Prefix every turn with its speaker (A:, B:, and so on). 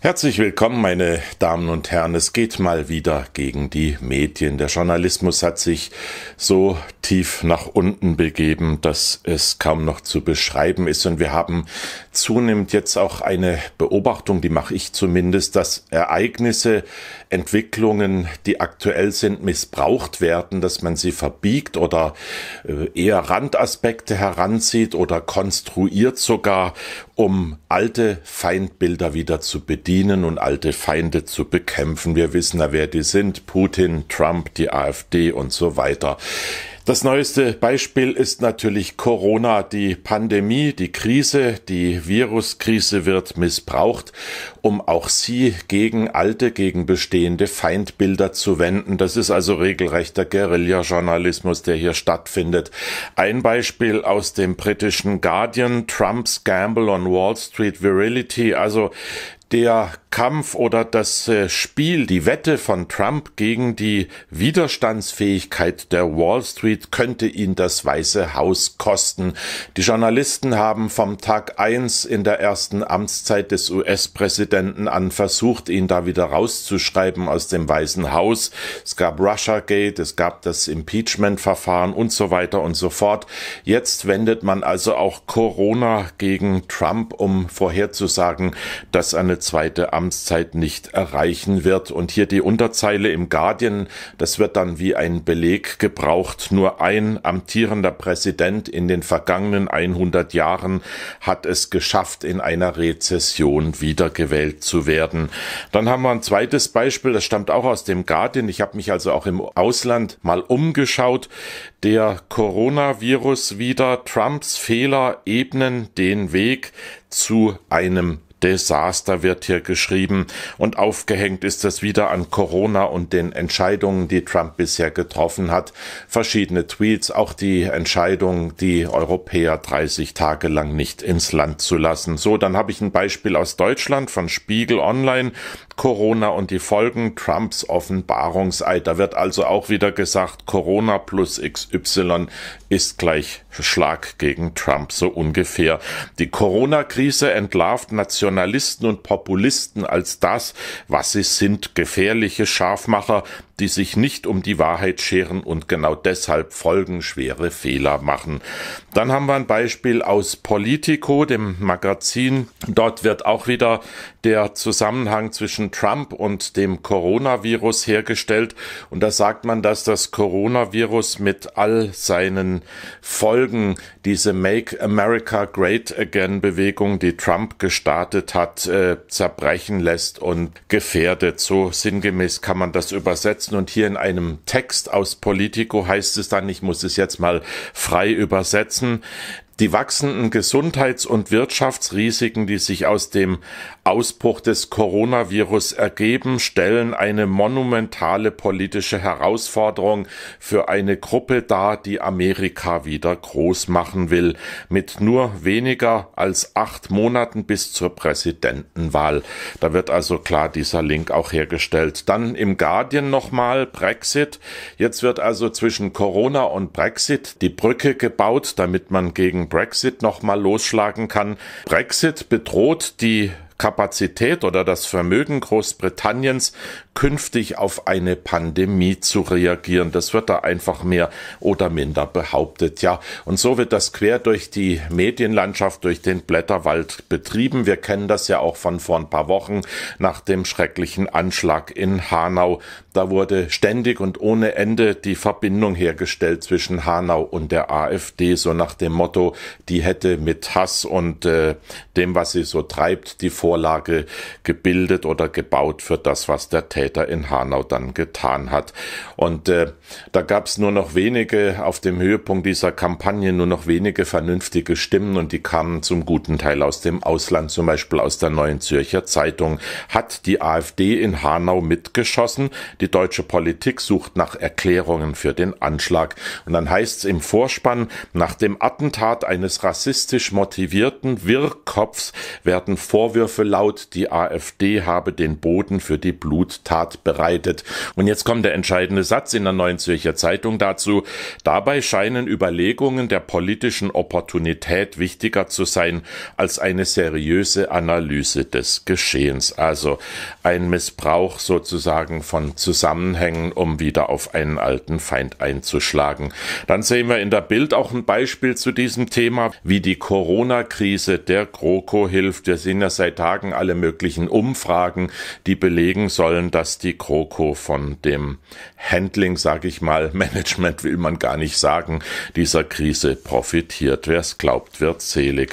A: Herzlich willkommen, meine Damen und Herren. Es geht mal wieder gegen die Medien. Der Journalismus hat sich so tief nach unten begeben, dass es kaum noch zu beschreiben ist. Und wir haben zunehmend jetzt auch eine Beobachtung, die mache ich zumindest, dass Ereignisse, Entwicklungen, die aktuell sind, missbraucht werden, dass man sie verbiegt oder äh, eher Randaspekte heranzieht oder konstruiert sogar, um alte Feindbilder wieder zu bedienen und alte Feinde zu bekämpfen. Wir wissen ja, wer die sind. Putin, Trump, die AfD und so weiter. Das neueste Beispiel ist natürlich Corona. Die Pandemie, die Krise, die Viruskrise wird missbraucht, um auch sie gegen alte, gegen bestehende Feindbilder zu wenden. Das ist also regelrechter Guerilla-Journalismus, der hier stattfindet. Ein Beispiel aus dem britischen Guardian, Trumps Gamble on Wall Street Virility, also der Kampf oder das äh, Spiel, die Wette von Trump gegen die Widerstandsfähigkeit der Wall Street könnte ihn das Weiße Haus kosten. Die Journalisten haben vom Tag eins in der ersten Amtszeit des US-Präsidenten an versucht, ihn da wieder rauszuschreiben aus dem Weißen Haus. Es gab Russiagate, es gab das Impeachment-Verfahren und so weiter und so fort. Jetzt wendet man also auch Corona gegen Trump, um vorherzusagen, dass eine seine zweite Amtszeit nicht erreichen wird. Und hier die Unterzeile im Guardian, das wird dann wie ein Beleg gebraucht. Nur ein amtierender Präsident in den vergangenen 100 Jahren hat es geschafft, in einer Rezession wiedergewählt zu werden. Dann haben wir ein zweites Beispiel, das stammt auch aus dem Guardian. Ich habe mich also auch im Ausland mal umgeschaut. Der Coronavirus wieder Trumps Fehler ebnen den Weg zu einem Desaster wird hier geschrieben und aufgehängt ist es wieder an Corona und den Entscheidungen, die Trump bisher getroffen hat. Verschiedene Tweets, auch die Entscheidung, die Europäer 30 Tage lang nicht ins Land zu lassen. So, dann habe ich ein Beispiel aus Deutschland von Spiegel Online. Corona und die Folgen Trumps Offenbarungseid. Da wird also auch wieder gesagt, Corona plus XY ist gleich Schlag gegen Trump, so ungefähr. Die Corona-Krise entlarvt Nationen Nationalisten und Populisten als das, was sie sind, gefährliche Scharfmacher, die sich nicht um die Wahrheit scheren und genau deshalb folgenschwere Fehler machen. Dann haben wir ein Beispiel aus Politico, dem Magazin. Dort wird auch wieder der Zusammenhang zwischen Trump und dem Coronavirus hergestellt. Und da sagt man, dass das Coronavirus mit all seinen Folgen, diese Make America Great Again Bewegung, die Trump gestartet hat, äh, zerbrechen lässt und gefährdet. So sinngemäß kann man das übersetzen übersetzen. Und hier in einem Text aus Politico heißt es dann, ich muss es jetzt mal frei übersetzen, die wachsenden Gesundheits- und Wirtschaftsrisiken, die sich aus dem Ausbruch des Coronavirus ergeben, stellen eine monumentale politische Herausforderung für eine Gruppe dar, die Amerika wieder groß machen will, mit nur weniger als acht Monaten bis zur Präsidentenwahl. Da wird also klar dieser Link auch hergestellt. Dann im Guardian nochmal Brexit. Jetzt wird also zwischen Corona und Brexit die Brücke gebaut, damit man gegen Richtung Brexit nochmal losschlagen kann. Brexit bedroht die Kapazität oder das Vermögen Großbritanniens künftig auf eine Pandemie zu reagieren. Das wird da einfach mehr oder minder behauptet. Ja, und so wird das quer durch die Medienlandschaft, durch den Blätterwald betrieben. Wir kennen das ja auch von vor ein paar Wochen nach dem schrecklichen Anschlag in Hanau. Da wurde ständig und ohne Ende die Verbindung hergestellt zwischen Hanau und der AfD, so nach dem Motto, die hätte mit Hass und äh, dem, was sie so treibt, die Vorlage gebildet oder gebaut für das, was der Täter später in Hanau dann getan hat. Und äh, da gab es nur noch wenige, auf dem Höhepunkt dieser Kampagne, nur noch wenige vernünftige Stimmen und die kamen zum guten Teil aus dem Ausland, zum Beispiel aus der Neuen Zürcher Zeitung. Hat die AfD in Hanau mitgeschossen? Die deutsche Politik sucht nach Erklärungen für den Anschlag. Und dann heißt es im Vorspann, nach dem Attentat eines rassistisch motivierten Wirrkopfs werden Vorwürfe laut, die AfD habe den Boden für die Bluttat Tat bereitet. Und jetzt kommt der entscheidende Satz in der Neuen Zürcher Zeitung dazu. Dabei scheinen Überlegungen der politischen Opportunität wichtiger zu sein als eine seriöse Analyse des Geschehens. Also ein Missbrauch sozusagen von Zusammenhängen, um wieder auf einen alten Feind einzuschlagen. Dann sehen wir in der Bild auch ein Beispiel zu diesem Thema, wie die Corona-Krise der GroKo hilft. Wir sehen ja seit Tagen alle möglichen Umfragen, die belegen sollen, dass die Kroko von dem Handling, sage ich mal, Management will man gar nicht sagen, dieser Krise profitiert. Wer es glaubt, wird selig.